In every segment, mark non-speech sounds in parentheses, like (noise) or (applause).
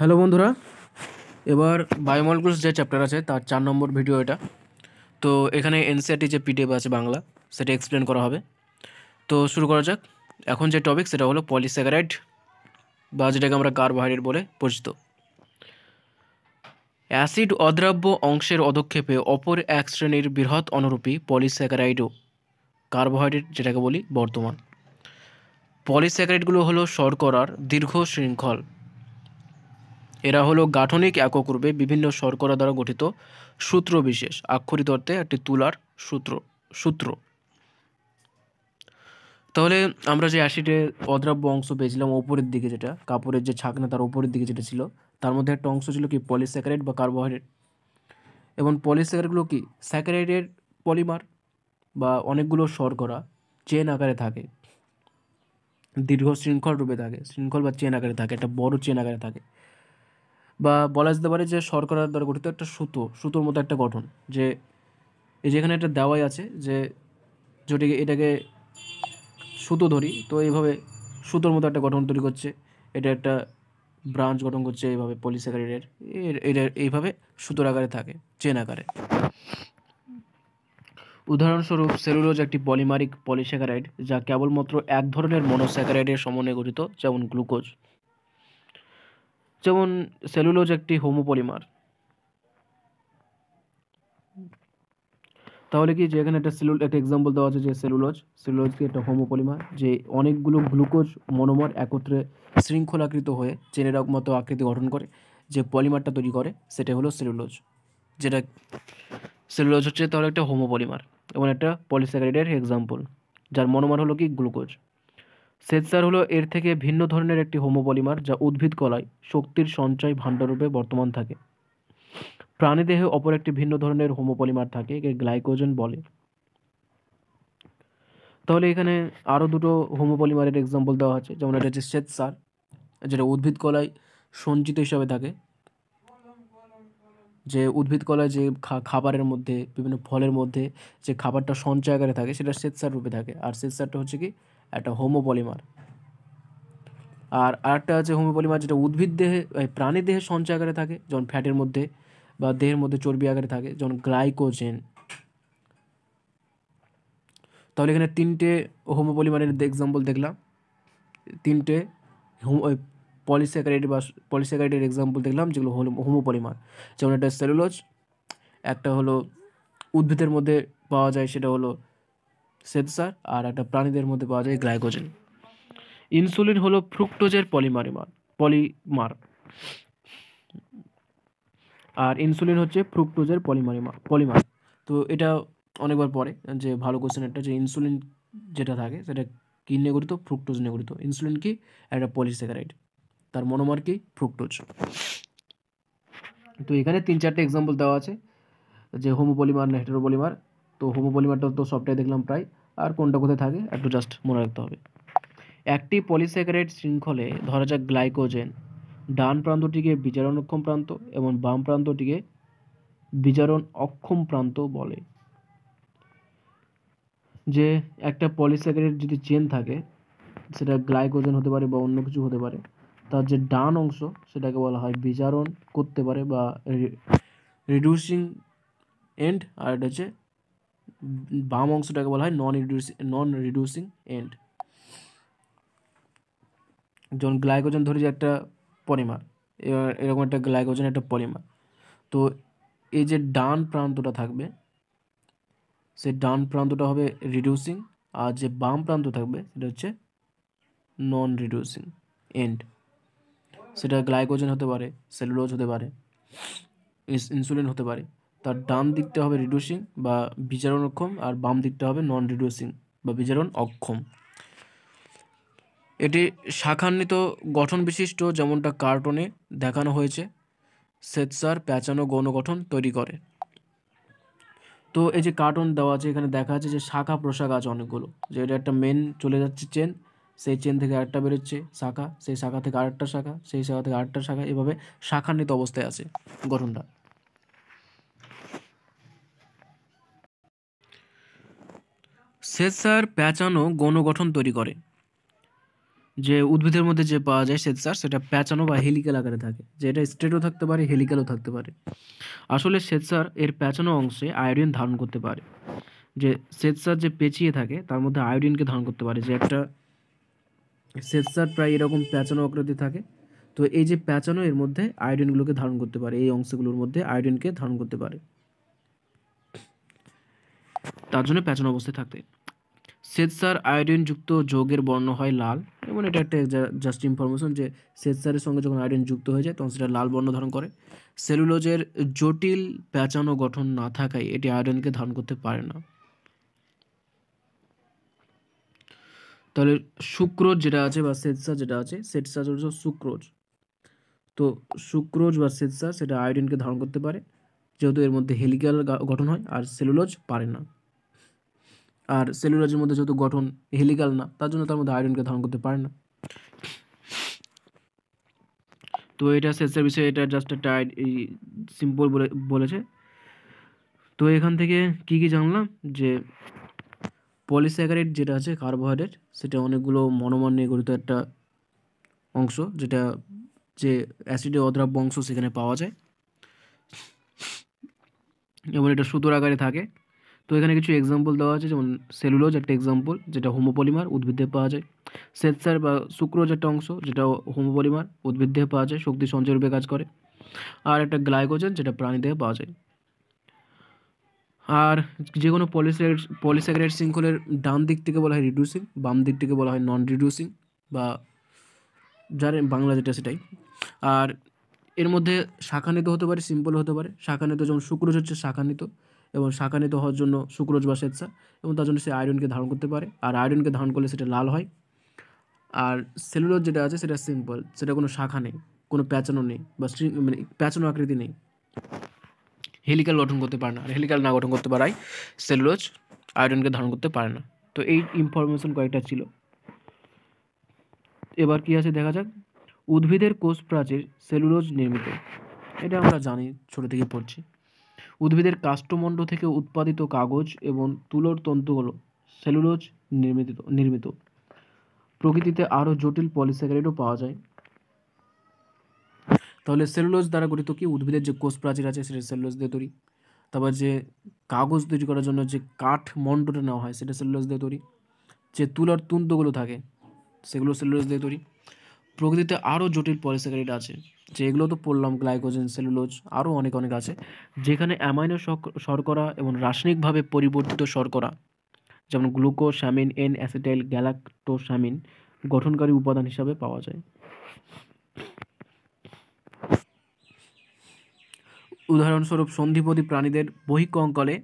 hello বন্ধুরা এবার বায়োমলকুলস যে চ্যাপ্টার আছে তার চার নম্বর ভিডিও এটা তো এখানে এনসিআরটি e যে পিডিএফ আছে বাংলা সেটা এক্সপ্লেন করা হবে তো শুরু করা যাক এখন যে টপিক সেটা হলো পলিস্যাকারাইড বা যেটাকে আমরা কার্বোহাইড্রেট বলে পরিচিত অ্যাসিড অদ্রাব্য অংশের অধক্ষেপে অপর এক শ্রেণীর বৃহৎ অনুরূপী পলিস্যাকারাইডও কার্বোহাইড্রেট যেটাকে বলি বর্তমান পলিস্যাকারাইডগুলো হলো শর্করার দীর্ঘ শৃঙ্খল এরা হলো গাঠনিক একক রূপে বিভিন্ন শর্করা দ্বারা গঠিত সূত্র বিশেষ আক্ষরিত অর্থে একটি তুলার সূত্র সূত্র তাহলে আমরা যে অ্যাসিডের অদ্রাব্য অংশ পেয়েছিলাম ওপরের দিকে যেটা কাপড়ের যে ছাকনা তার ওপরের দিকে যেটা ছিল তার মধ্যে একটা অংশ ছিল কি পলিস্যাকারাইড বা কার্বোহাইড্রেট এবং পলিস্যাকারাইডগুলো কি স্যাকারাইডের পলিমার বা অনেকগুলো শর্করা চেন আকারে থাকে দীর্ঘ শৃঙ্খল রূপে থাকে শৃঙ্খল বা চেন আকারে থাকে একটা বড় চেন আকারে থাকে বা বলা যেতে পারে যে শর্করার দ্বারা গঠিত একটা সুতো সুতোর মতো একটা গঠন যে এই যেখানে একটা দেওয়াই আছে যে যেটিকে এটাকে সুতো ধরি তো এইভাবে সুতোর মতো একটা গঠন তৈরি করছে এটা একটা ব্রাঞ্চ গঠন করছে এইভাবে পলিস্যাকারিডের এটা এইভাবে সুতোর আকারে থাকে চেন আকারে উদাহরণস্বরূপ সেলুলোজ একটি পলিমারিক পলিস্যাকারাইড যা কেবলমাত্র এক ধরনের মনোস্যাকারাইডের সমন্বয়ে গঠিত যেমন গ্লুকোজ যেমন সেলুলোজ একটি হোমোপলিমার তাহলে কি যে এখানে একটা সেলুল একটা এক্সাম্পল দেওয়া আছে যে সেলুলোজ সেলুলোজ কি একটা হোমোপলিমার যে অনেকগুলো গ্লুকোজ মনোমার একত্রে শৃঙ্খলাকৃত হয়ে চেনের মতো আকৃতি গঠন করে যে পলিমারটা তৈরি করে সেটা হলো সেলুলোজ যেটা সেলুলোজ হচ্ছে তাহলে একটা হোমোপলিমার এবং একটা পলিস্যাকারাইডের এক্সাম্পল যার মনোমার হলো কি গ্লুকোজ সেলসার হলো এর থেকে ভিন্ন ধরনের একটি হোমোপলিমার যা উদ্ভিদ কলায় শক্তির সঞ্চয় ভাণ্ডাররূপে বর্তমান থাকে প্রাণীদেহে অপর একটি ভিন্ন ধরনের হোমোপলিমার থাকে একে গ্লাইকোজেন বলে তাহলে এখানে আরও দুটো হোমোপলিমারের এক্সাম্পল দেওয়া আছে যেমন এটা হচ্ছে শ্বেত সার যেটা উদ্ভিদ কলায় সঞ্চিত হিসাবে থাকে যে উদ্ভিদ কলায় যে খাবারের মধ্যে বিভিন্ন ফলের মধ্যে যে খাবারটা সঞ্চয় আকারে থাকে সেটা শ্বেত সার রূপে থাকে আর শ্বেত সারটা হচ্ছে কি একটা হোমোপলিমার আর আরেকটা আছে হোমোপলিমার যেটা উদ্ভিদ দেহে প্রাণী দেহে সঞ্চয় আকারে থাকে যেমন ফ্যাটের মধ্যে বা দেহের মধ্যে চর্বি আকারে থাকে যেমন গ্লাইকোজেন তাহলে এখানে তিনটে হোমোপলিমারের এক্সাম্পল দেখলাম তিনটে হোম পলিস্যাকারাইড বা পলিস্যাকারাইডের এক্সাম্পল দেখলাম যেগুলো হলো হোমোপলিমার যেমন একটা সেলুলোজ একটা হলো উদ্ভিদের মধ্যে পাওয়া যায় সেটা হলো সেন্সার আর একটা প্রাণীদের মধ্যে পাওয়া যায় গ্লাইকোজেন ইনসুলিন হলো ফ্রুক্টোজের পলিমারিমার পলিমার আর ইনসুলিন হচ্ছে ফ্রুক্টোজের পলিমারিমার পলিমার তো এটা অনেকবার পরে যে ভালো কোশ্চেন একটা যে ইনসুলিন যেটা থাকে সেটা কী নিয়ে গঠিত ফ্রুক্টোজ নিয়ে গঠিত ইনসুলিন কি একটা পলিসেকারাইড তার মনোমার কি ফ্রুক্টোজ তো এখানে তিন চারটে এক্সাম্পল দেওয়া আছে যে হোমোপলিমার না হেটেরোপলিমার তো পলিমারটা তো সবটাই দেখলাম প্রায় আর কোনটা কোথায় থাকে একটু জাস্ট মনে রাখতে হবে একটি পলিস্যাকারাইড শৃঙ্খলে ধরা যাক গ্লাইকোজেন ডান প্রান্তটিকে বিচারণ অক্ষম প্রান্ত এবং বাম প্রান্তটিকে বিচারণ অক্ষম প্রান্ত বলে যে একটা পলিস্যাকারাইড যদি চেন থাকে সেটা গ্লাইকোজেন হতে পারে বা অন্য কিছু হতে পারে তার যে ডান অংশ সেটাকে বলা হয় বিচারণ করতে পারে বা রিডিউসিং এন্ড আর এটা হচ্ছে বাম অংশটাকে বলা হয় non reducing non reducing end যেমন গ্লাইকোজেন ধরি যে একটা পলিমার এরকম একটা গ্লাইকোজেন একটা পলিমার তো এই যে ডান প্রান্তটা থাকবে সে ডান প্রান্তটা হবে রিডিউসিং আর যে বাম প্রান্ত থাকবে সেটা হচ্ছে নন রিডিউসিং এন্ড সেটা গ্লাইকোজেন হতে পারে সেলুলোজ হতে পারে ইনসুলিন হতে পারে তার ডান দিকটা হবে রিডিউসিং বা বিচারণ অক্ষম আর বাম দিকটা হবে নন রিডিউসিং বা বিচারণ অক্ষম এটি শাখান্বিত গঠন বিশিষ্ট যেমনটা কার্টুনে দেখানো হয়েছে শ্বেতসার প্যাঁচানো গণগঠন তৈরি করে তো এই যে কার্টুন দেওয়া আছে এখানে দেখা যাচ্ছে যে শাখা প্রশাখা আছে অনেকগুলো যে এটা একটা মেন চলে যাচ্ছে চেন সেই চেন থেকে আরেকটা বেরোচ্ছে শাখা সেই শাখা থেকে আরেকটা শাখা সেই শাখা থেকে আরেকটা শাখা এভাবে শাখান্বিত অবস্থায় আছে গঠনটা শ্বেতসার প্যাঁচানো গণগঠন তৈরি করে যে উদ্ভিদের মধ্যে যে পাওয়া যায় শ্বেতসার সেটা প্যাঁচানো বা হেলিক্যাল আকারে থাকে যেটা স্ট্রেটও থাকতে পারে হেলিক্যালও থাকতে পারে আসলে শ্বেতসার এর প্যাঁচানো অংশে আয়োডিন ধারণ করতে পারে যে শ্বেতসার যে পেঁচিয়ে থাকে তার মধ্যে আয়োডিনকে ধারণ করতে পারে যে একটা শ্বেতসার প্রায় এরকম প্যাঁচানো আকৃতি থাকে তো এই যে প্যাঁচানো এর মধ্যে আয়োডিনগুলোকে ধারণ করতে পারে এই অংশগুলোর মধ্যে আয়োডিনকে ধারণ করতে পারে তার জন্য প্যাঁচানো অবস্থায় থাকতে শ্বেতসার আয়োডিনযুক্ত যোগের বর্ণ হয় লাল এবং এটা একটা জাস্ট ইনফরমেশন যে শ্বেতসারের সঙ্গে যখন আয়োডিন যুক্ত হয়ে যায় তখন সেটা লাল বর্ণ ধারণ করে সেলুলোজের জটিল প্যাঁচানো গঠন না থাকায় এটি আয়োডিনকে ধারণ করতে পারে না তাহলে সুক্রোজ যেটা আছে বা শ্বেতসা যেটা আছে শ্বেতসা হচ্ছে সুক্রোজ তো সুক্রোজ বা শ্বেতসা সেটা আয়োডিনকে ধারণ করতে পারে যেহেতু এর মধ্যে হেলিক্যাল গঠন হয় আর সেলুলোজ পারে না আর সেলুলাজের মধ্যে যেহেতু গঠন হেলিকাল না তার জন্য তার মধ্যে আয়রনকে ধারণ করতে পারে না তো এটা সেলসের বিষয়ে এটা জাস্ট একটা এই সিম্পল বলে বলেছে তো এখান থেকে কি কি জানলাম যে পলিস্যাকারেট যেটা আছে কার্বোহাইড্রেট সেটা অনেকগুলো মনোমান নিয়ে গঠিত একটা অংশ যেটা যে অ্যাসিডে অদ্রাব্য অংশ সেখানে পাওয়া যায় এবং এটা সুতোর আকারে থাকে তো এখানে কিছু এক্সাম্পল দেওয়া আছে যেমন সেলুলোজ একটা এক্সাম্পল যেটা হোমোপলিমার উদ্ভিদে পাওয়া যায় সেতসার বা শুক্রোজ একটা অংশ যেটা হোমোপলিমার উদ্ভিদে পাওয়া যায় শক্তি সঞ্চয়রূপে কাজ করে আর একটা গ্লাইকোজেন যেটা প্রাণীদেহে পাওয়া যায় আর যে কোনো পলিস্যারাইড পলিস্যারাইড শৃঙ্খলের ডান দিক থেকে বলা হয় রিডিউসিং বাম দিক থেকে বলা হয় নন রিডিউসিং বা যার বাংলা যেটা সেটাই আর এর মধ্যে শাখানিত হতে পারে সিম্পল হতে পারে শাখানিত যেমন শুক্রজ হচ্ছে শাখানিত এবং শাখানিত হওয়ার জন্য সুক্রোজ বা স্বেচ্ছা এবং তার জন্য সে আয়রনকে ধারণ করতে পারে আর আয়রনকে ধারণ করলে সেটা লাল হয় আর সেলুলোজ যেটা আছে সেটা সিম্পল সেটা কোনো শাখা নেই কোনো প্যাচানো নেই বা স্ট্রিং মানে প্যাচানো আকৃতি নেই হেলিক্যাল গঠন করতে পারে না আর হেলিক্যাল না গঠন করতে পারায় সেলুলোজ আয়রনকে ধারণ করতে পারে না তো এই ইনফরমেশন কয়েকটা ছিল এবার কি আছে দেখা যাক উদ্ভিদের কোষ প্রাচীর সেলুলোজ নির্মিত এটা আমরা জানি ছোটো থেকে পড়ছি উদ্ভিদের কাষ্ঠমণ্ড থেকে উৎপাদিত কাগজ এবং তুলোর তন্তু হল সেলুলোজ নির্মিত নির্মিত প্রকৃতিতে আরও জটিল পলিস্যাকারাইডও পাওয়া যায় তাহলে সেলুলোজ দ্বারা গঠিত কি উদ্ভিদের যে কোষ প্রাচীর আছে সেটা সেলুলোজ দিয়ে তৈরি তারপর যে কাগজ তৈরি করার জন্য যে কাঠ মণ্ডটা নেওয়া হয় সেটা সেলুলোজ দিয়ে তৈরি যে তুলার তুন্তগুলো থাকে সেগুলো সেলুলোজ দিয়ে তৈরি প্রকৃতিতে আরও জটিল পলিস্যাকারাইড আছে যে এগুলো তো পড়লাম গ্লাইকোজেন সেলুলোজ আরও অনেক অনেক আছে যেখানে অ্যামাইনো শর্করা এবং রাসায়নিকভাবে পরিবর্তিত শর্করা যেমন গ্লুকোসামিন এন অ্যাসিটাইল গ্যালাক্টোসামিন গঠনকারী উপাদান হিসাবে পাওয়া যায় উদাহরণস্বরূপ সন্ধিপতি প্রাণীদের বহিকঙ্কলে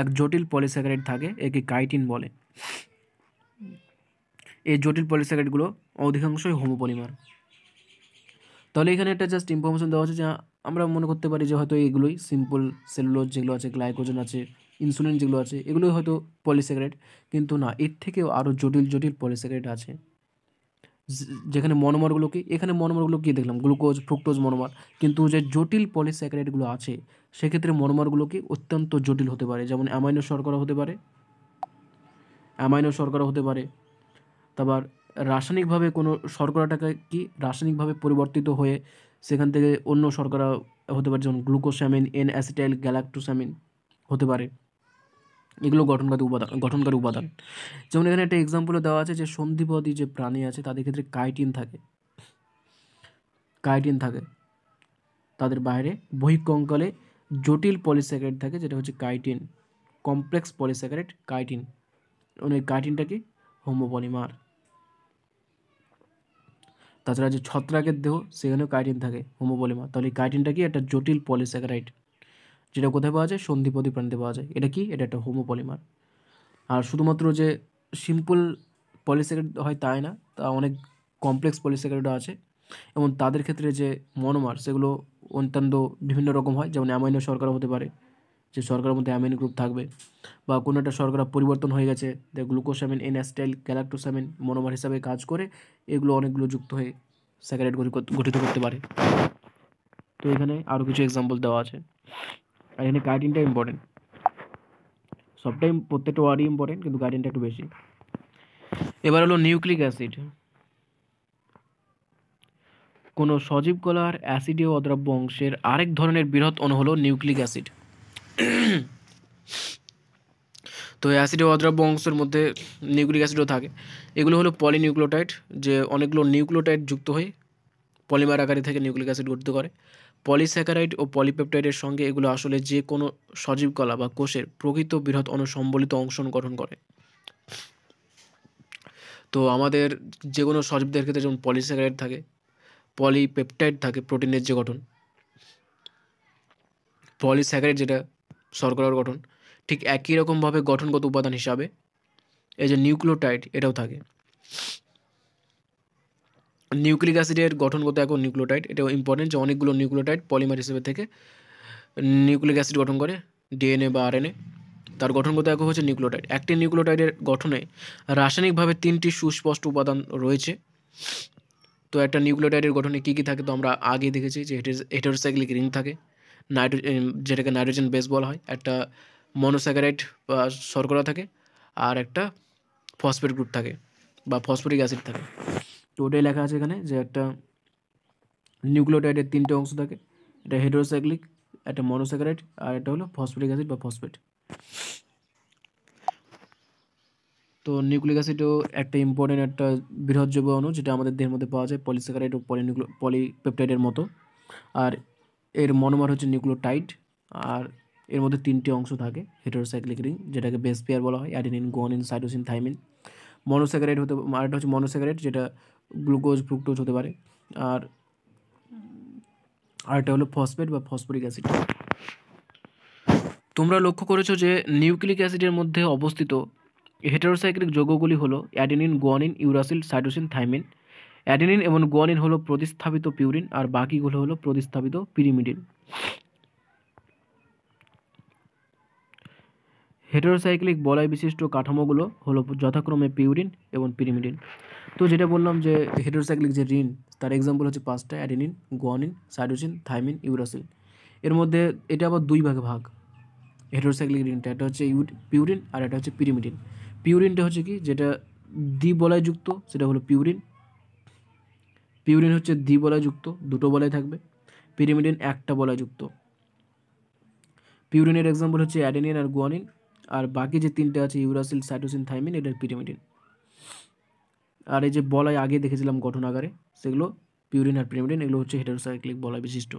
এক জটিল পলিস্যাকারাইড থাকে একে কাইটিন বলে এই জটিল পলিস্যাকারাইডগুলো অধিকাংশই হোমোপলিমার তাহলে এখানে একটা জাস্ট ইনফরমেশন দেওয়া আছে যা আমরা মনে করতে পারি যে হয়তো এগুলোই সিম্পল সেলুলোজ যেগুলো আছে গ্লাইকোজেন আছে ইনসুলিন যেগুলো আছে এগুলোই হয়তো পলিসেক্রেট কিন্তু না এর থেকেও আরও জটিল জটিল পলিসেক্রেট আছে যেখানে মনোমারগুলো কি এখানে মনোমারগুলো কি দেখলাম গ্লুকোজ ফ্রুক্টোজ মনোমার কিন্তু যে জটিল পলিসেক্রেটগুলো আছে সেক্ষেত্রে মনোমারগুলো কি অত্যন্ত জটিল হতে পারে যেমন অ্যামাইনো শর্করা হতে পারে অ্যামাইনো শর্করা হতে পারে তারপর রাসায়নিকভাবে কোনো শর্করাটাকে কি রাসায়নিকভাবে পরিবর্তিত হয়ে সেখান থেকে অন্য শর্করা হতে পারে যেমন গ্লুকোসামিন এন অ্যাসিটাইল গ্যালাক্টোসামিন হতে পারে এগুলো গঠনকারী উপাদান গঠনকারী উপাদান যেমন এখানে একটা এক্সাম্পলে দেওয়া আছে যে সন্ধিপদী যে প্রাণী আছে তাদের ক্ষেত্রে কাইটিন থাকে কাইটিন থাকে তাদের বাইরে বহিকঙ্কালে জটিল পলিস্যাকারেট থাকে যেটা হচ্ছে কাইটিন কমপ্লেক্স পলিস্যাকারেট কাইটিন মানে কাইটিনটা কি হোমোপলিমার তাছাড়া যে ছত্রাকের দেহ সেখানেও কাইটিন থাকে হোমোপলিমা তাহলে কাইটিনটা কি একটা জটিল পলিস্যাকারাইড যেটা কোথায় পাওয়া যায় সন্ধিপদী প্রাণীতে পাওয়া যায় এটা কি এটা একটা হোমোপলিমার আর শুধুমাত্র যে সিম্পল পলিস্যাকারাইড হয় তাই না তা অনেক কমপ্লেক্স পলিস্যাকারাইডও আছে এবং তাদের ক্ষেত্রে যে মনোমার সেগুলো অত্যন্ত বিভিন্ন রকম হয় যেমন অ্যামাইনো সরকারও হতে পারে যে শর্করার মধ্যে অ্যামিন গ্রুপ থাকবে বা কোনো একটা শর্করা পরিবর্তন হয়ে গেছে গ্লুকোসামিন এনাস্টাইল ক্যালাক্টোসামিন মনোমার হিসাবে কাজ করে এগুলো অনেকগুলো যুক্ত হয়ে স্যাকারেট গঠিত করতে পারে তো এখানে আরও কিছু এক্সাম্পল দেওয়া আছে আর এখানে গার্ডিনটা ইম্পর্টেন্ট সবটাই প্রত্যেকটা ওয়ার্ডই ইম্পর্টেন্ট কিন্তু গার্ডিনটা একটু বেশি এবার হলো নিউক্লিক অ্যাসিড কোনো সজীব কলার অ্যাসিডীয় অদ্রব্য অংশের আরেক ধরনের বৃহৎ অণু হলো নিউক্লিক অ্যাসিড (clears throat) তো অ্যাসিডে অদ্রাব্য অংশের মধ্যে নিউক্লিক অ্যাসিডও থাকে এগুলো হলো পলিনিউক্লোটাইড যে অনেকগুলো নিউক্লোটাইড যুক্ত হয়ে পলিমার আকারে থেকে নিউক্লিক অ্যাসিড গঠিত করে পলিস্যাকারাইড ও পলিপেপটাইডের সঙ্গে এগুলো আসলে যে কোনো সজীব কলা বা কোষের প্রকৃত বৃহৎ অনুসম্বলিত অংশ গঠন করে তো আমাদের যে কোনো সজীবদের ক্ষেত্রে যেমন পলিস্যাকারাইড থাকে পলিপেপটাইড থাকে প্রোটিনের যে গঠন পলিস্যাকারাইড যেটা শর্করার গঠন ঠিক একই রকমভাবে গঠনগত উপাদান হিসাবে এই যে নিউক্লিওটাইড এটাও থাকে নিউক্লিক অ্যাসিডের গঠনগত এখন নিউক্লিওটাইড এটাও ইম্পর্টেন্ট যে অনেকগুলো নিউক্লিওটাইড পলিমার হিসেবে থেকে নিউক্লিক অ্যাসিড গঠন করে ডিএনএ বা আরএনএ তার গঠনগত একক হচ্ছে নিউক্লিওটাইড একটি নিউক্লিওটাইডের গঠনে রাসায়নিকভাবে তিনটি সুস্পষ্ট উপাদান রয়েছে তো একটা নিউক্লিওটাইডের গঠনে কী কী থাকে তো আমরা আগে দেখেছি যে হেটেরোসাইক্লিক রিং থাকে নাইট্রোজেন যেটাকে নাইট্রোজেন বেস বলা হয় একটা মনোস্যাকারাইড বা শর্করা থাকে আর একটা ফসফেট গ্রুপ থাকে বা ফসফরিক অ্যাসিড থাকে তো ওটাই লেখা আছে এখানে যে একটা নিউক্লিওটাইডের তিনটে অংশ থাকে এটা হেড্রোসাইক্লিক একটা মনোস্যাকারাইড আর একটা হলো ফসফরিক অ্যাসিড বা ফসফেট তো নিউক্লিক অ্যাসিডও একটা ইম্পর্টেন্ট একটা বৃহৎ জৈব অণু যেটা আমাদের দেহের মধ্যে পাওয়া যায় পলিস্যাকারাইড ও পলিনিউক্লি পলিপেপটাইডের মতো আর এর মনোমার হচ্ছে টাইট আর এর মধ্যে তিনটি অংশ থাকে হেটারোসাইক্লিক রিং যেটাকে বেস পেয়ার বলা হয় অ্যাডিনিন ইন সাইটোসিন থাইমিন মনোস্যাকারাইড হতে আরেকটা হচ্ছে মনোস্যাকারাইড যেটা গ্লুকোজ ফ্রুক্টোজ হতে পারে আর আরেকটা হলো ফসফেট বা ফসফরিক অ্যাসিড তোমরা লক্ষ্য করেছো যে নিউক্লিক অ্যাসিডের মধ্যে অবস্থিত হেটারোসাইক্লিক যৌগগুলি হলো adenine guanine uracil cytosine thymine adenine এবং গুয়ানিন হলো প্রতিস্থাপিত পিউরিন আর বাকিগুলো হলো প্রতিস্থাপিত পিরিমিডিন হেটেরোসাইক্লিক বলয় বিশিষ্ট কাঠামোগুলো হলো যথাক্রমে পিউরিন এবং পিরিমিডিন তো যেটা বললাম যে হেটেরোসাইক্লিক যে ঋণ তার এক্সাম্পল হচ্ছে পাঁচটা adenine guanine cytosine thymine uracil এর মধ্যে এটা আবার দুই ভাগে ভাগ হেটেরোসাইক্লিক ঋণটা এটা হচ্ছে পিউরিন আর এটা হচ্ছে পিরিমিডিন পিউরিনটা হচ্ছে কি যেটা দ্বিবলয়যুক্ত সেটা হলো পিউরিন পিউরিন হচ্ছে দ্বি যুক্ত দুটো বলয় থাকবে পিরিমিডিন একটা বলয়যুক্ত পিউরিনের এক্সাম্পল হচ্ছে অ্যাডেনিন আর গুয়ানিন আর বাকি যে তিনটে আছে ইউরাসিল সাইটোসিন থাইমিন এটার পিরিমিডিন আর এই যে বলয় আগে দেখেছিলাম গঠনাগারে সেগুলো পিউরিন আর পিরিমিডিন এগুলো হচ্ছে হেটারোসাইক্লিক বলা বিশিষ্ট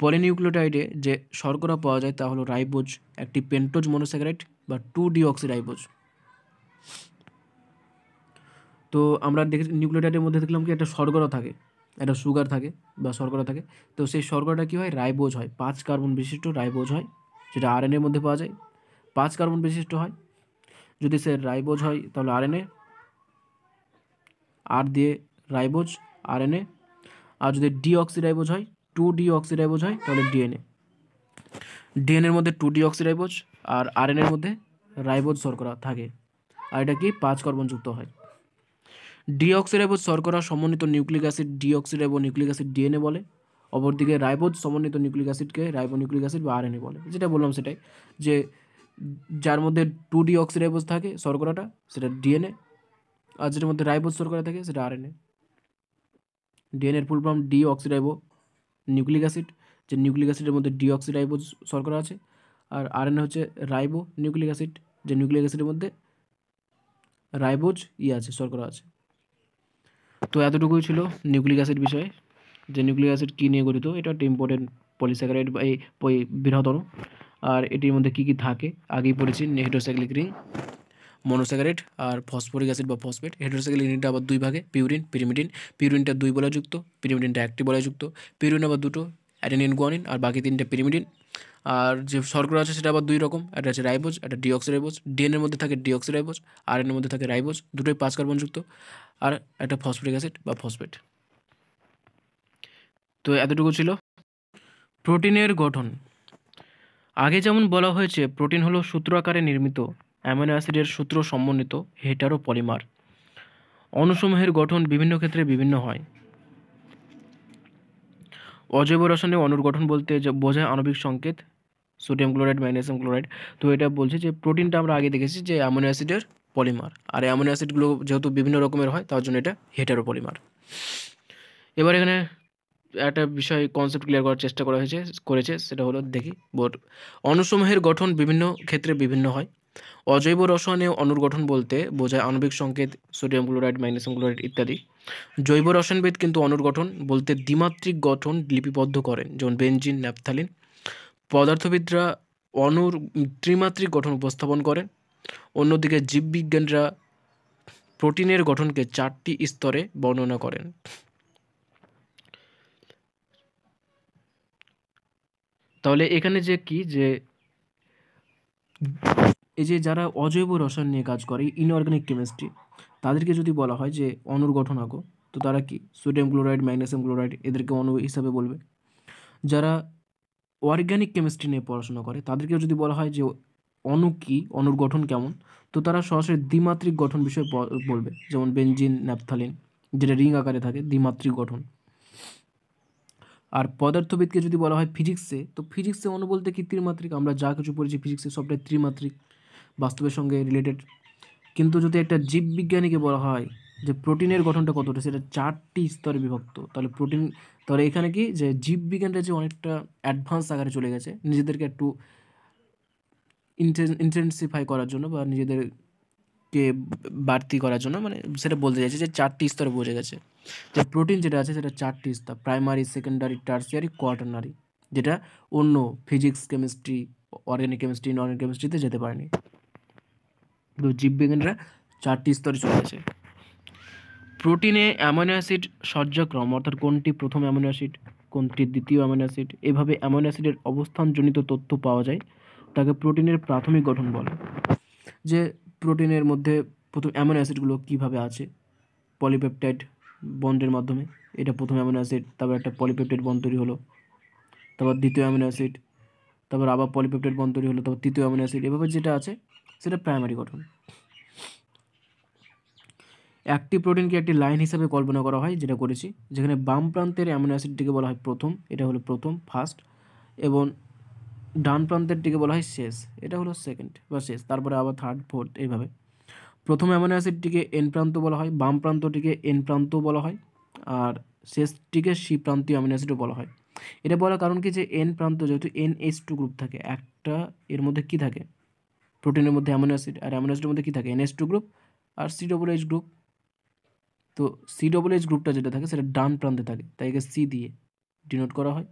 পলিনিউক্লিওটাইডে যে শর্করা পাওয়া যায় তা হলো রাইবোজ একটি পেন্টোজ মনোস্যাকারাইড বা টু ডিঅক্সি রাইবোজ তো আমরা দেখে নিউক্লিওটাইডের মধ্যে দেখলাম কি একটা শর্করা থাকে একটা সুগার থাকে বা শর্করা থাকে তো সেই শর্করাটা কী হয় রাইবোজ হয় পাঁচ কার্বন বিশিষ্ট রাইবোজ হয় যেটা আর মধ্যে পাওয়া যায় পাঁচ কার্বন বিশিষ্ট হয় যদি সে রাইবোজ হয় তাহলে আরএনএ আর দিয়ে রাইবোজ আরএনএ আর যদি অক্সিডাইবোজ হয় টু অক্সিডাইবোজ হয় তাহলে ডিএনএ ডিএনএর মধ্যে টু অক্সিডাইবোজ আর আরএনএর মধ্যে রাইবোজ শর্করা থাকে আর এটা কি পাঁচ কার্বনযুক্ত হয় ডিঅক্সিরাইবোজ শর্করা সমন্বিত nucleic acid deoxyribo nucleic acid DNA বলে অপরদিকে রাইবোজ সমন্বিত নিউক্লিক অ্যাসিডকে রাইবো নিউক্লিক অ্যাসিড বা আরএনএ বলে যেটা বললাম সেটাই যে যার মধ্যে টু ডিঅক্সিরাইবোজ থাকে শর্করাটা সেটা ডিএনএ আর যেটার মধ্যে রাইবোজ শর্করা থাকে সেটা আরএনএ ডিএনএর full form deoxyribo nucleic acid যে নিউক্লিক অ্যাসিডের মধ্যে ডিঅক্সিরাইবোজ শর্করা আছে আর আরএনএ হচ্ছে রাইবো নিউক্লিক অ্যাসিড যে নিউক্লিক অ্যাসিডের মধ্যে রাইবোজ ই আছে শর্করা আছে তো এতটুকুই ছিল নিউক্লিক অ্যাসিড বিষয়ে যে নিউক্লিক অ্যাসিড কী নিয়ে গঠিত এটা একটা ইম্পর্টেন্ট পলিস্যাকারাইড বা এই বৃহতর আর এটির মধ্যে কী কী থাকে আগেই পড়েছি হেড্রোসাইক্লিক রিং মনোস্যাকারাইড আর ফসফরিক অ্যাসিড বা ফসফেট হেড্রোসাইক্লিনটা আবার দুই ভাগে পিউরিন পিরিমিডিন পিউরিনটা দুই যুক্ত পিরিমিডিনটা একটি যুক্ত পিউরিন আবার দুটো অ্যাডেনিন গোয়ানিন আর বাকি তিনটা পিরিমিডিন আর যে শর্করা আছে সেটা আবার দুই রকম একটা আছে রাইবোজ একটা ডিঅক্স রাইবোজ ডিএনএর মধ্যে থাকে ডিঅক্স রাইবোজ আর এর মধ্যে থাকে রাইবোজ দুটোই পাঁচ কার্বনযুক্ত আর একটা ফসফরিক অ্যাসিড বা ফসফেট তো এতটুকু ছিল প্রোটিনের গঠন আগে যেমন বলা হয়েছে প্রোটিন হলো সূত্র আকারে নির্মিত অ্যামাইনো অ্যাসিডের সূত্র সমন্বিত হেটারো পলিমার অনুসমূহের গঠন বিভিন্ন ক্ষেত্রে বিভিন্ন হয় অজৈব রসায়নে অনুর গঠন বলতে বোঝায় আণবিক সংকেত সোডিয়াম ক্লোরাইড ম্যাগনেসিয়াম ক্লোরাইড তো এটা বলছে যে প্রোটিনটা আমরা আগে দেখেছি যে অ্যামোনো অ্যাসিডের পলিমার আর অ্যামোনো অ্যাসিডগুলো যেহেতু বিভিন্ন রকমের হয় তার জন্য এটা হেটারো পলিমার এবার এখানে একটা বিষয় কনসেপ্ট ক্লিয়ার করার চেষ্টা করা হয়েছে করেছে সেটা হলো দেখি বোর্ড অনুসমূহের গঠন বিভিন্ন ক্ষেত্রে বিভিন্ন হয় অজৈব রসায়নে অনুর গঠন বলতে বোঝায় আণবিক সংকেত সোডিয়াম ক্লোরাইড ম্যাগনেসিয়াম ক্লোরাইড ইত্যাদি জৈব রসায়নবিদ কিন্তু অনুর গঠন বলতে দ্বিমাত্রিক গঠন লিপিবদ্ধ করেন যেমন বেঞ্জিন ন্যাপথালিন পদার্থবিদরা অনুর ত্রিমাত্রিক গঠন উপস্থাপন করেন অন্যদিকে জীববিজ্ঞানীরা প্রোটিনের গঠনকে চারটি স্তরে বর্ণনা করেন তাহলে এখানে যে কি যে এই যে যারা অজৈব রসায়ন নিয়ে কাজ করে ইনঅর্গানিক কেমিস্ট্রি তাদেরকে যদি বলা হয় যে অনুর গঠন আঁকো তো তারা কি সোডিয়াম ক্লোরাইড ম্যাগনেসিয়াম ক্লোরাইড এদেরকে অনু হিসাবে বলবে যারা অর্গ্যানিক কেমিস্ট্রি নিয়ে পড়াশোনা করে তাদেরকেও যদি বলা হয় যে অণু কী অণুর গঠন কেমন তো তারা সরাসরি দ্বিমাত্রিক গঠন বিষয়ে বলবে যেমন বেঞ্জিন ন্যাপথালিন যেটা রিং আকারে থাকে দ্বিমাত্রিক গঠন আর পদার্থবিদকে যদি বলা হয় ফিজিক্সে তো ফিজিক্সে অণু বলতে কি ত্রিমাত্রিক আমরা যা কিছু পড়েছি ফিজিক্সে সবটাই ত্রিমাত্রিক বাস্তবের সঙ্গে রিলেটেড কিন্তু যদি একটা জীববিজ্ঞানীকে বলা হয় যে প্রোটিনের গঠনটা কতটা সেটা চারটি স্তরে বিভক্ত তাহলে প্রোটিন তাহলে এখানে কি যে জীববিজ্ঞানটা যে অনেকটা অ্যাডভান্স আকারে চলে গেছে নিজেদেরকে একটু ইন্টেন্সিফাই করার জন্য বা নিজেদেরকে বাড়তি করার জন্য মানে সেটা বলতে চাইছে যে চারটি স্তরে বোঝা গেছে যে প্রোটিন যেটা আছে সেটা চারটি স্তর প্রাইমারি সেকেন্ডারি টার্সিয়ারি কোয়াটারনারি যেটা অন্য physics chemistry organic chemistry non কেমিস্ট্রিতে যেতে পারেনি তো জীববিজ্ঞানীরা চারটি স্তরে চলে গেছে প্রোটিনে অ্যামাইনো অ্যাসিড সজ্জাক্রম অর্থাৎ কোনটি প্রথম অ্যামাইনো অ্যাসিড কোনটি দ্বিতীয় অ্যামাইনো অ্যাসিড এভাবে অ্যামাইনো অ্যাসিডের অবস্থানজনিত তথ্য পাওয়া যায় তাকে প্রোটিনের প্রাথমিক গঠন বলে যে প্রোটিনের মধ্যে প্রথম অ্যামাইনো অ্যাসিডগুলো কীভাবে আছে পলিপেপটাইড বন্ডের মাধ্যমে এটা প্রথম অ্যামাইনো অ্যাসিড তারপর একটা পলিপেপটাইড বন্ড তৈরি হলো তারপর দ্বিতীয় অ্যামাইনো অ্যাসিড তারপর আবার পলিপেপটাইড বন্ড তৈরি হলো তারপর তৃতীয় অ্যামাইনো অ্যাসিড এভাবে যেটা আছে সেটা প্রাইমারি গঠন অ্যাক্টিভ প্রোটিনকে একটি লাইন হিসাবে কল্পনা করা হয় যেটা করেছি যেখানে বাম প্রান্তের অ্যামিনো অ্যাসিডটিকে বলা হয় প্রথম এটা হলো প্রথম ফার্স্ট এবং ডান প্রান্তেরটিকে বলা হয় শেষ এটা হলো সেকেন্ড বা শেষ তারপরে আবার থার্ড ফোর্থ এইভাবে প্রথম অ্যামিনো অ্যাসিডটিকে এন প্রান্ত বলা হয় বাম প্রান্তটিকে এন প্রান্তও বলা হয় আর শেষটিকে সি প্রান্তীয় অ্যামিনো অ্যাসিডও বলা হয় এটা বলার কারণ কি যে এন প্রান্ত যেহেতু এন এইচ টু গ্রুপ থাকে একটা এর মধ্যে কি থাকে প্রোটিনের মধ্যে অ্যামিনো অ্যাসিড আর অ্যামিনো অ্যাসিডের মধ্যে কী থাকে এন এইচ টু গ্রুপ আর সি ডবল এইচ গ্রুপ তো সি ডবল এইচ গ্রুপটা যেটা থাকে সেটা ডান প্রান্তে থাকে তাই একে সি দিয়ে ডিনোট করা হয়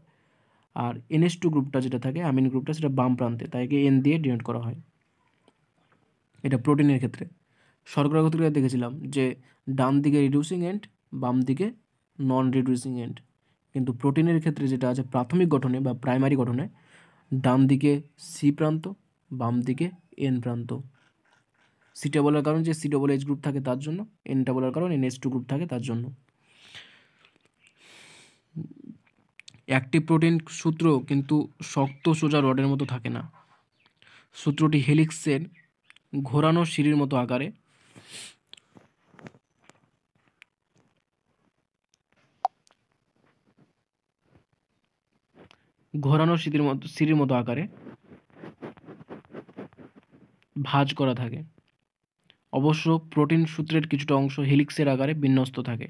আর এনএস টু গ্রুপটা যেটা থাকে অ্যামিন গ্রুপটা সেটা বাম প্রান্তে তাই একে এন দিয়ে ডিনোট করা হয় এটা প্রোটিনের ক্ষেত্রে শর্করা ক্রিয়া দেখেছিলাম যে ডান দিকে রিডিউসিং এন্ড বাম দিকে নন রিডিউসিং এন্ড কিন্তু প্রোটিনের ক্ষেত্রে যেটা আছে প্রাথমিক গঠনে বা প্রাইমারি গঠনে ডান দিকে সি প্রান্ত বাম দিকে এন প্রান্ত সিটা বলার কারণ যে সি ডবল এইচ গ্রুপ থাকে তার জন্য এনটা বলার কারণ এন এস টু গ্রুপ থাকে তার জন্য অ্যাক্টিভ প্রোটিন সূত্র কিন্তু শক্ত সোজা রডের মতো থাকে না সূত্রটি হেলিক্সের ঘোরানো সিঁড়ির মতো আকারে ঘোরানো সিঁড়ির মতো সিঁড়ির মতো আকারে ভাঁজ করা থাকে অবশ্য প্রোটিন সূত্রের কিছুটা অংশ হেলিক্সের আকারে বিন্যস্ত থাকে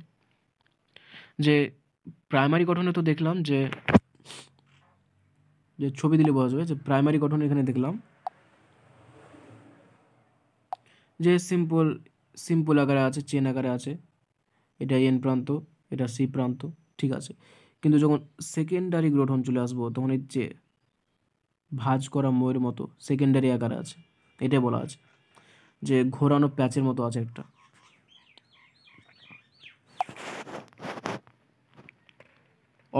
যে প্রাইমারি গঠনে তো দেখলাম যে যে ছবি দিলে বোঝা যাবে যে প্রাইমারি গঠন এখানে দেখলাম যে সিম্পল সিম্পল আকারে আছে চেন আকারে আছে এটা এন প্রান্ত এটা সি প্রান্ত ঠিক আছে কিন্তু যখন সেকেন্ডারি গঠন চলে আসবো তখন এই যে ভাজ করা ময়ের মতো সেকেন্ডারি আকারে আছে এটাই বলা আছে যে ঘোরানো প্যাচের মতো আছে একটা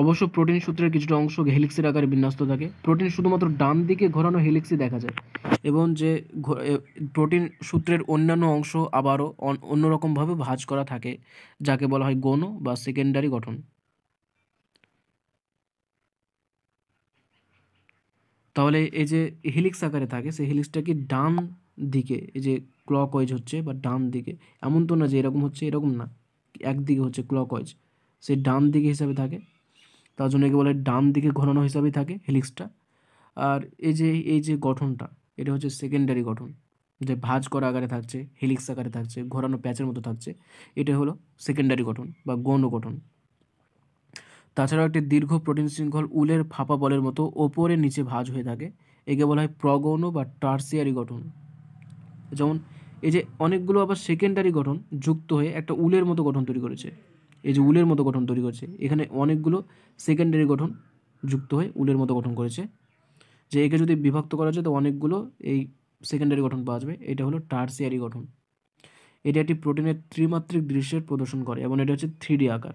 অবশ্য প্রোটিন সূত্রের কিছুটা অংশ হেলিক্সের আকারে বিন্যস্ত থাকে প্রোটিন শুধুমাত্র ডান দিকে ঘোরানো হেলিক্সই দেখা যায় এবং যে প্রোটিন সূত্রের অন্যান্য অংশ আবারও অন্যরকমভাবে ভাজ করা থাকে যাকে বলা হয় গণ বা সেকেন্ডারি গঠন তাহলে এই যে হিলিক্স আকারে থাকে সেই হিলিক্সটা কি ডান দিকে এই যে ক্লক ওয়েজ হচ্ছে বা ডান দিকে এমন তো না যে এরকম হচ্ছে এরকম না একদিকে হচ্ছে ক্লক ওয়েজ সে ডান দিকে হিসাবে থাকে তার জন্য একে বলে ডান দিকে ঘোরানো হিসাবেই থাকে হেলিক্সটা আর এই যে এই যে গঠনটা এটা হচ্ছে সেকেন্ডারি গঠন যে ভাঁজ করা আকারে থাকছে হেলিক্স আকারে থাকছে ঘোরানো প্যাচের মতো থাকছে এটা হলো সেকেন্ডারি গঠন বা গৌণ গঠন তাছাড়াও একটি দীর্ঘ প্রোটিন শৃঙ্খল উলের ফাঁপা বলের মতো ওপরে নিচে ভাঁজ হয়ে থাকে একে বলা হয় প্রগৌণ বা টার্সিয়ারি গঠন যেমন এই যে অনেকগুলো আবার সেকেন্ডারি গঠন যুক্ত হয়ে একটা উলের মতো গঠন তৈরি করেছে এই যে উলের মতো গঠন তৈরি করেছে এখানে অনেকগুলো সেকেন্ডারি গঠন যুক্ত হয়ে উলের মতো গঠন করেছে যে একে যদি বিভক্ত করা যায় তো অনেকগুলো এই সেকেন্ডারি গঠন পাওয়া যাবে এটা হলো টার্সিয়ারি গঠন এটা একটি প্রোটিনের ত্রিমাত্রিক দৃশ্যের প্রদর্শন করে এবং এটা হচ্ছে থ্রি আকার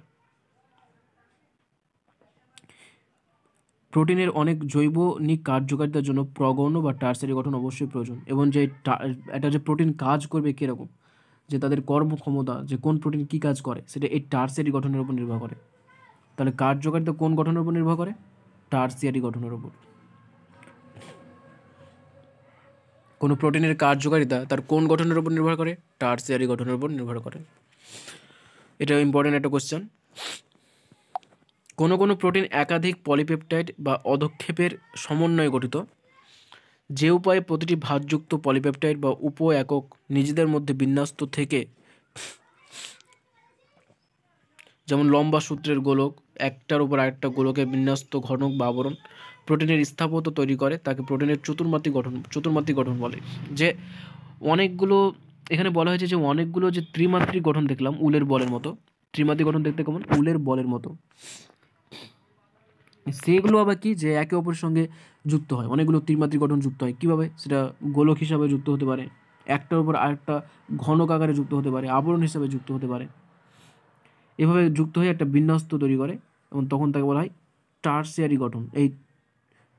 প্রোটিনের অনেক জৈবনিক কার্যকারিতার জন্য প্রগণ বা টার্সারি গঠন অবশ্যই প্রয়োজন এবং যে এটা যে প্রোটিন কাজ করবে কীরকম যে তাদের কর্মক্ষমতা যে কোন প্রোটিন কী কাজ করে সেটা এই টার্সারি গঠনের উপর নির্ভর করে তাহলে কার্যকারিতা কোন গঠনের উপর নির্ভর করে টার্সিয়ারি গঠনের উপর কোনো প্রোটিনের কার্যকারিতা তার কোন গঠনের উপর নির্ভর করে টার্সিয়ারি গঠনের উপর নির্ভর করে এটা ইম্পর্টেন্ট একটা কোশ্চেন কোনো কোনো প্রোটিন একাধিক পলিপেপটাইড বা অধক্ষেপের সমন্বয়ে গঠিত যে উপায়ে প্রতিটি ভাতযুক্ত পলিপেপটাইড বা উপ একক নিজেদের মধ্যে বিন্যস্ত থেকে যেমন লম্বা সূত্রের গোলক একটার উপর আরেকটা গোলকে বিন্যস্ত ঘনক বা আবরণ প্রোটিনের স্থাপত্য তৈরি করে তাকে প্রোটিনের চতুর্মাত্রিক গঠন চতুর্মাত্রিক গঠন বলে যে অনেকগুলো এখানে বলা হয়েছে যে অনেকগুলো যে ত্রিমাত্রিক গঠন দেখলাম উলের বলের মতো ত্রিমাত্রিক গঠন দেখতে কেমন উলের বলের মতো সেগুলো আবার কি যে একে অপরের সঙ্গে যুক্ত হয় অনেকগুলো ত্রিমাত্রিক গঠন যুক্ত হয় কীভাবে সেটা গোলক হিসাবে যুক্ত হতে পারে একটার উপর আরেকটা ঘনক আকারে যুক্ত হতে পারে আবরণ হিসাবে যুক্ত হতে পারে এভাবে যুক্ত হয়ে একটা বিন্যস্ত তৈরি করে এবং তখন তাকে বলা হয় টার্সিয়ারি গঠন এই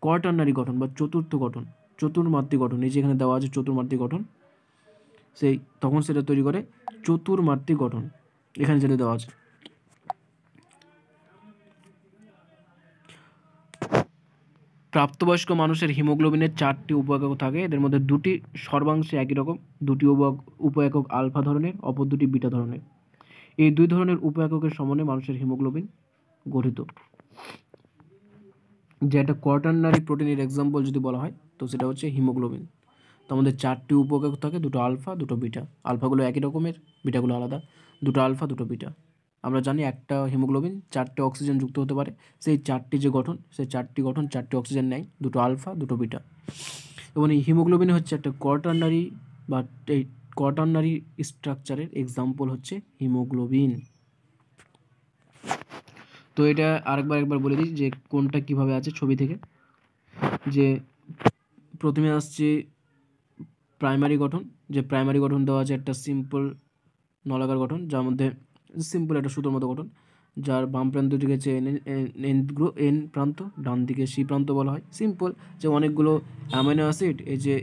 কোয়ার্টারনারি গঠন বা চতুর্থ গঠন চতুর্মাত্রিক গঠন এই যেখানে দেওয়া আছে চতুর্মাত্রিক গঠন সেই তখন সেটা তৈরি করে চতুর্মাত্রিক গঠন এখানে যেটা দেওয়া আছে প্রাপ্তবয়স্ক মানুষের হিমোগ্লোবিনের চারটি উপ একক থাকে এদের মধ্যে দুটি সর্বাংশে একই রকম দুটি উপ একক আলফা ধরনের অপর দুটি বিটা ধরনের এই দুই ধরনের উপ এককের সমন্বয়ে মানুষের হিমোগ্লোবিন গঠিত যে একটা কোয়ার্টারনারি প্রোটিনের এক্সাম্পল যদি বলা হয় তো সেটা হচ্ছে হিমোগ্লোবিন তো আমাদের চারটি উপ একক থাকে দুটো আলফা দুটো বিটা আলফাগুলো একই রকমের বিটাগুলো আলাদা দুটো আলফা দুটো বিটা আমরা জানি একটা হিমোগ্লোবিন চারটে অক্সিজেন যুক্ত হতে পারে সেই চারটি যে গঠন সেই চারটি গঠন চারটি অক্সিজেন নেয় দুটো আলফা দুটো বিটা এবং এই হিমোগ্লোবিন হচ্ছে একটা কোয়াটার্নারি বা এই কোয়াটার্নারি স্ট্রাকচারের এক্সাম্পল হচ্ছে হিমোগ্লোবিন তো এটা আরেকবার একবার বলে দিই যে কোনটা কিভাবে আছে ছবি থেকে যে প্রথমে আসছে প্রাইমারি গঠন যে প্রাইমারি গঠন দেওয়া আছে একটা সিম্পল নলাকার গঠন যার মধ্যে সিম্পল একটা সুতোর মতো গঠন যার বাম প্রান্ত দিকে হচ্ছে এন এন গ্রো এন প্রান্ত ডান দিকে সি প্রান্ত বলা হয় সিম্পল যে অনেকগুলো অ্যামাইনো অ্যাসিড এই যে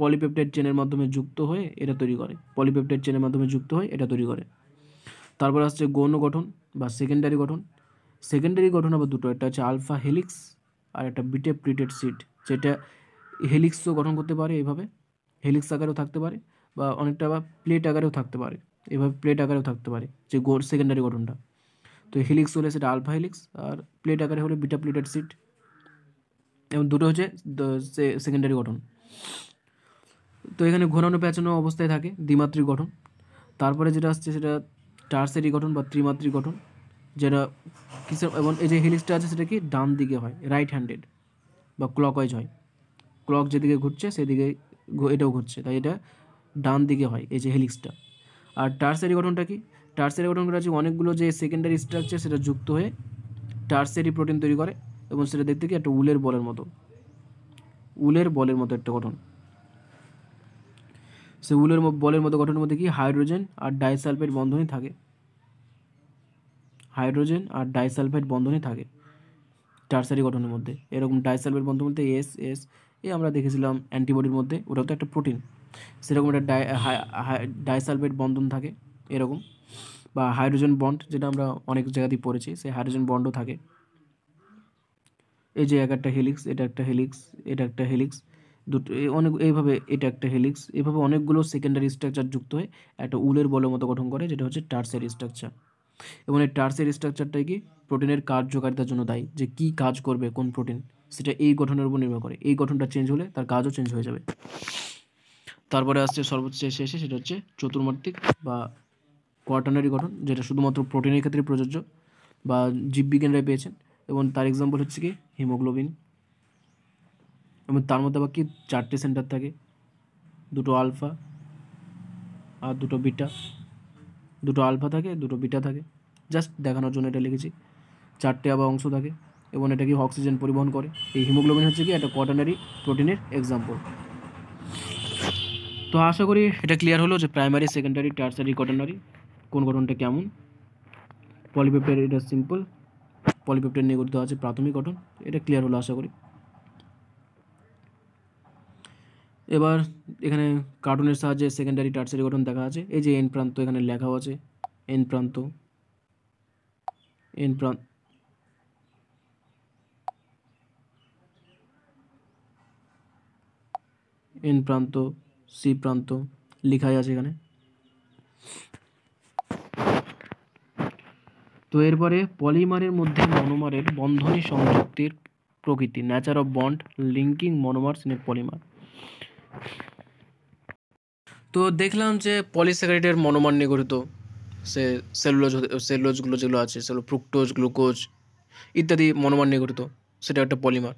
পলিপেপটাইড চেনের মাধ্যমে যুক্ত হয়ে এটা তৈরি করে পলিপেপটাইড চেনের মাধ্যমে যুক্ত হয়ে এটা তৈরি করে তারপর আসছে গৌণ গঠন বা সেকেন্ডারি গঠন সেকেন্ডারি গঠন আবার দুটো একটা হচ্ছে আলফা হেলিক্স আর একটা বিটে প্লিটেড সিট যেটা হেলিক্সও গঠন করতে পারে এভাবে হেলিক্স আকারেও থাকতে পারে বা অনেকটা বা প্লেট আকারেও থাকতে পারে এভাবে প্লেট আকারেও থাকতে পারে যে গোর সেকেন্ডারি গঠনটা তো হিলিক্স হলে সেটা আলফা হেলিক্স আর প্লেট আকারে হলে বিটা প্লেটেড সিট এবং দুটো হচ্ছে সেকেন্ডারি গঠন তো এখানে ঘোরানো পেঁচানো অবস্থায় থাকে দ্বিমাত্রিক গঠন তারপরে যেটা আসছে সেটা টার্সেরি গঠন বা ত্রিমাত্রিক গঠন যেটা কিসের এবং এই যে হিলিক্সটা আছে সেটা কি ডান দিকে হয় রাইট হ্যান্ডেড বা ক্লকওয়াইজ হয় ক্লক যেদিকে ঘুরছে সেদিকে এটাও ঘুরছে তাই এটা ডান দিকে হয় এই যে হেলিক্সটা আর টার্সারি গঠনটা কি টার্সারি গঠন করা আছে অনেকগুলো যে সেকেন্ডারি স্ট্রাকচার সেটা যুক্ত হয়ে টার্সারি প্রোটিন তৈরি করে এবং সেটা দেখতে কি একটা উলের বলের মতো উলের বলের মতো একটা গঠন সে উলের বলের মতো গঠনের মধ্যে কি হাইড্রোজেন আর ডাইসালফেট বন্ধনই থাকে হাইড্রোজেন আর ডাইসালফেট বন্ধনই থাকে টার্সারি গঠনের মধ্যে এরকম ডাইসালফেট বন্ধন বলতে এস এস এ আমরা দেখেছিলাম অ্যান্টিবডির মধ্যে ওটাও তো একটা প্রোটিন সেরকম একটা ডাইসালফেট বন্ধন থাকে এরকম বা হাইড্রোজেন বন্ড যেটা আমরা অনেক জায়গাতেই পড়েছি সেই হাইড্রোজেন বন্ডও থাকে এই যে এক একটা হেলিক্স এটা একটা হেলিক্স এটা একটা হেলিক্স দুটো অনেক এইভাবে এটা একটা হেলিক্স এভাবে অনেকগুলো সেকেন্ডারি স্ট্রাকচার যুক্ত হয়ে একটা উলের বলের মতো গঠন করে যেটা হচ্ছে টার্সের স্ট্রাকচার এবং এই টার্সের স্ট্রাকচারটাই কি প্রোটিনের কার্যকারিতার জন্য দায়ী যে কি কাজ করবে কোন প্রোটিন সেটা এই গঠনের উপর নির্ভর করে এই গঠনটা চেঞ্জ হলে তার কাজও চেঞ্জ হয়ে যাবে তারপরে আসছে সর্বোচ্চ শেষে সেটা হচ্ছে চতুর্মাত্রিক বা কোয়াটানারি গঠন যেটা শুধুমাত্র প্রোটিনের ক্ষেত্রে প্রযোজ্য বা জীববিজ্ঞানীরা পেয়েছেন এবং তার এক্সাম্পল হচ্ছে কি হিমোগ্লোবিন এবং তার মধ্যে আবার কি চারটে সেন্টার থাকে দুটো আলফা আর দুটো বিটা দুটো আলফা থাকে দুটো বিটা থাকে জাস্ট দেখানোর জন্য এটা লিখেছি চারটে আবার অংশ থাকে এবং এটা কি অক্সিজেন পরিবহন করে এই হিমোগ্লোবিন হচ্ছে কি একটা কোয়াটানারি প্রোটিনের এক্সাম্পল তো আশা করি এটা ক্লিয়ার হলো যে প্রাইমারি সেকেন্ডারি টার্সারি কটনারি কোন গঠনটা কেমন পলিপেপটাইড এটা সিম্পল পলিপেপটাইড নিয়ে গঠিত আছে প্রাথমিক গঠন এটা ক্লিয়ার হলো আশা করি এবার এখানে কার্টুনের সাহায্যে সেকেন্ডারি টার্সারি গঠন দেখা আছে এই যে এন প্রান্ত এখানে লেখাও আছে এন প্রান্ত এন প্রান্ত এন প্রান্ত সি প্রান্ত লিখাই আছে এখানে তো এরপরে পলিমারের মধ্যে মনোমারের বন্ধনী সংযুক্তির প্রকৃতি nature of bond linking monomers in polymer তো দেখলাম যে পলিস্যাকারাইডের মনোমার নিয়ে গঠিত সে সেলুলোজ সেলুলোজগুলো যেগুলো আছে সেগুলো ফ্রুক্টোজ গ্লুকোজ ইত্যাদি মনোমার নিয়ে গঠিত সেটা একটা পলিমার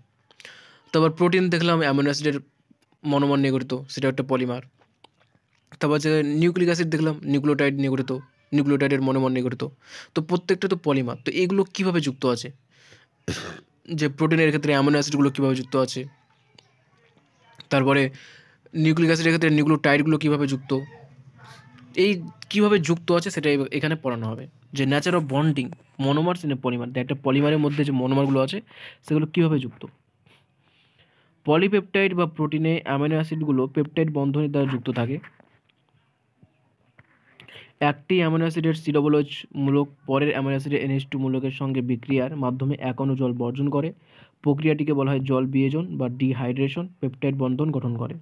তারপর প্রোটিন দেখলাম অ্যামিনো অ্যাসিডের মনোমন নিয়ে গঠিত সেটা একটা পলিমার তারপর যে নিউক্লিক অ্যাসিড দেখলাম নিউক্লোটাইড নিয়ে গঠিত নিউক্লোটাইডের মনোমন নিয়ে গঠিত তো প্রত্যেকটা তো পলিমার তো এগুলো কীভাবে যুক্ত আছে যে প্রোটিনের ক্ষেত্রে অ্যামোনো অ্যাসিডগুলো কীভাবে যুক্ত আছে তারপরে নিউক্লিক অ্যাসিডের ক্ষেত্রে নিউক্লোটাইডগুলো কীভাবে যুক্ত এই কীভাবে যুক্ত আছে সেটা এখানে পড়ানো হবে যে nature of bonding monomers in polymer একটা পলিমারের মধ্যে যে মনোমারগুলো আছে সেগুলো কীভাবে যুক্ত পলিপেপটাইড বা প্রোটিনে অ্যামিনো অ্যাসিডগুলো পেপটাইড বন্ধনের দ্বারা যুক্ত থাকে একটি অ্যামিনো অ্যাসিডের সিডবলজ মূলক পরের অ্যামিনো অ্যাসিডের এনএস টু মূলকের সঙ্গে বিক্রিয়ার মাধ্যমে এক জল বর্জন করে প্রক্রিয়াটিকে বলা হয় জল বিয়োজন বা ডিহাইড্রেশন পেপটাইড বন্ধন গঠন করে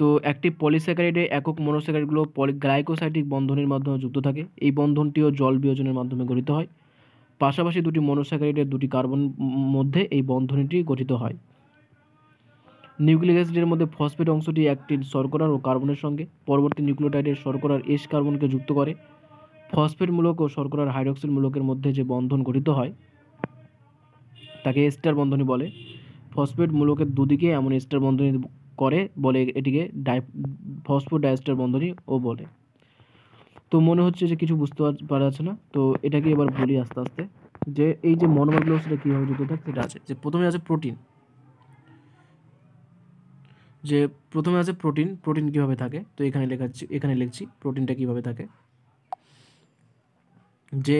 তো একটি পলিস্যাকারাইডে একক মনোস্যাকারাইডগুলো পলি গ্লাইকোসাইটিক বন্ধনের মাধ্যমে যুক্ত থাকে এই বন্ধনটিও জল বিয়োজনের মাধ্যমে গঠিত হয় পাশাপাশি দুটি মনোস্যাকারাইডের দুটি কার্বন মধ্যে এই বন্ধনীটি গঠিত হয় নিউক্লিক অ্যাসিডের মধ্যে ফসফেট অংশটি একটি শর্করার ও কার্বনের সঙ্গে পরবর্তী নিউক্লিওটাইডের শর্করার এস কার্বনকে যুক্ত করে ফসফেট মূলক ও শর্করার হাইড্রক্সিল মূলকের মধ্যে যে বন্ধন গঠিত হয় তাকে এস্টার বন্ধনী বলে ফসফেট মূলকের দুদিকে এমন এস্টার বন্ধনী করে বলে এটিকে ডাই ফসফোডাইস্টার বন্ধনী ও বলে তো মনে হচ্ছে যে কিছু বুঝতে পারা যাচ্ছে না তো এটাকে এবার বলি আস্তে আস্তে যে এই যে মনোমারগুলো সেটা কীভাবে যুক্ত থাকে সেটা আছে যে প্রথমে আছে প্রোটিন যে প্রথমে আছে প্রোটিন প্রোটিন কীভাবে থাকে তো এখানে লেখাচ্ছি এখানে লিখছি প্রোটিনটা কীভাবে থাকে যে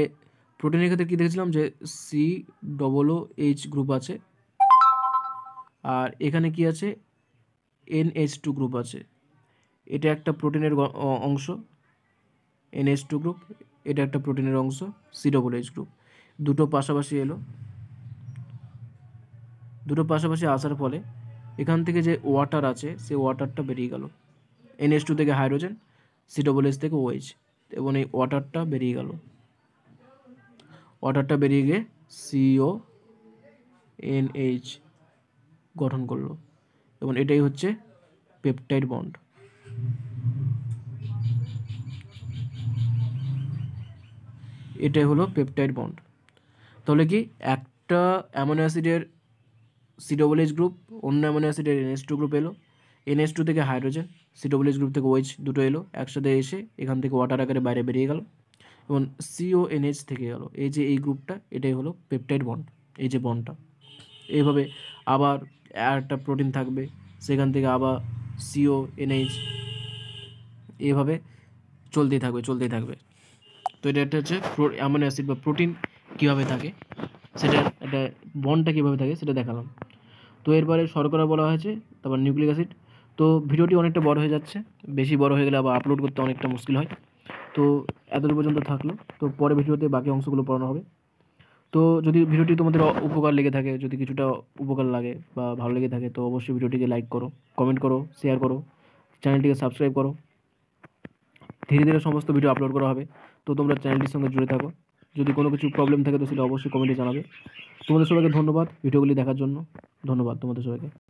প্রোটিনের ক্ষেত্রে কী দেখেছিলাম যে C double O H group আছে আর এখানে কি আছে এনএস টু গ্রুপ আছে এটা একটা প্রোটিনের অংশ এনএস টু গ্রুপ এটা একটা প্রোটিনের অংশ সি ডবল এইচ গ্রুপ দুটো পাশাপাশি এলো দুটো পাশাপাশি আসার ফলে এখান থেকে যে ওয়াটার আছে সে ওয়াটারটা বেরিয়ে গেল এনএস টু থেকে হাইড্রোজেন সি ডবল এইচ থেকে ওএইচ এবং এই ওয়াটারটা বেরিয়ে গেল ওয়াটারটা বেরিয়ে গিয়ে সিও এইচ গঠন করলো এবং এটাই হচ্ছে পেপটাইড বন্ড এটাই হলো পেপটাইড বন্ড তাহলে কি একটা অ্যামোনো অ্যাসিডের সি ডবল এইচ গ্রুপ অন্য অ্যামোনো অ্যাসিডের এনএস টু গ্রুপ এলো এনএস টু থেকে hydrogen C double H group থেকে ওয়েচ দুটো এলো একসাথে এসে এখান থেকে ওয়াটার আকারে বাইরে বেরিয়ে গেল এবং সিও এনএইচ থেকে গেল এই যে এই গ্রুপটা এটাই হলো পেপটাইড বন্ড এই যে বন্ডটা এইভাবে আবার আর একটা প্রোটিন থাকবে সেখান থেকে আবার সিও এনএইচ এভাবে চলতেই থাকবে চলতেই থাকবে তো এটা একটা হচ্ছে অ্যামোনো অ্যাসিড বা প্রোটিন কীভাবে থাকে সেটা একটা বনটা কীভাবে থাকে সেটা দেখালাম তো এরপরে শর্করা বলা হয়েছে তারপর নিউক্লিক অ্যাসিড তো ভিডিওটি অনেকটা বড় হয়ে যাচ্ছে বেশি বড় হয়ে গেলে আবার আপলোড করতে অনেকটা মুশকিল হয় তো এতদূর পর্যন্ত থাকলো তো পরে ভিডিওতে বাকি অংশগুলো পড়ানো হবে তো যদি ভিডিওটি তোমাদের উপকার লেগে থাকে যদি কিছুটা উপকার লাগে বা ভালো লেগে থাকে তো অবশ্যই ভিডিওটিকে লাইক করো কমেন্ট করো শেয়ার করো চ্যানেলটিকে সাবস্ক্রাইব করো ধীরে ধীরে সমস্ত ভিডিও আপলোড করা হবে তো তোমরা চ্যানেলটির সঙ্গে জুড়ে থাকো যদি কোনো কিছু প্রবলেম থাকে তো সেটা অবশ্যই কমেন্টে জানাবে তোমাদের সবাইকে ধন্যবাদ ভিডিওগুলি দেখার জন্য ধন্যবাদ তোমাদের সবাইকে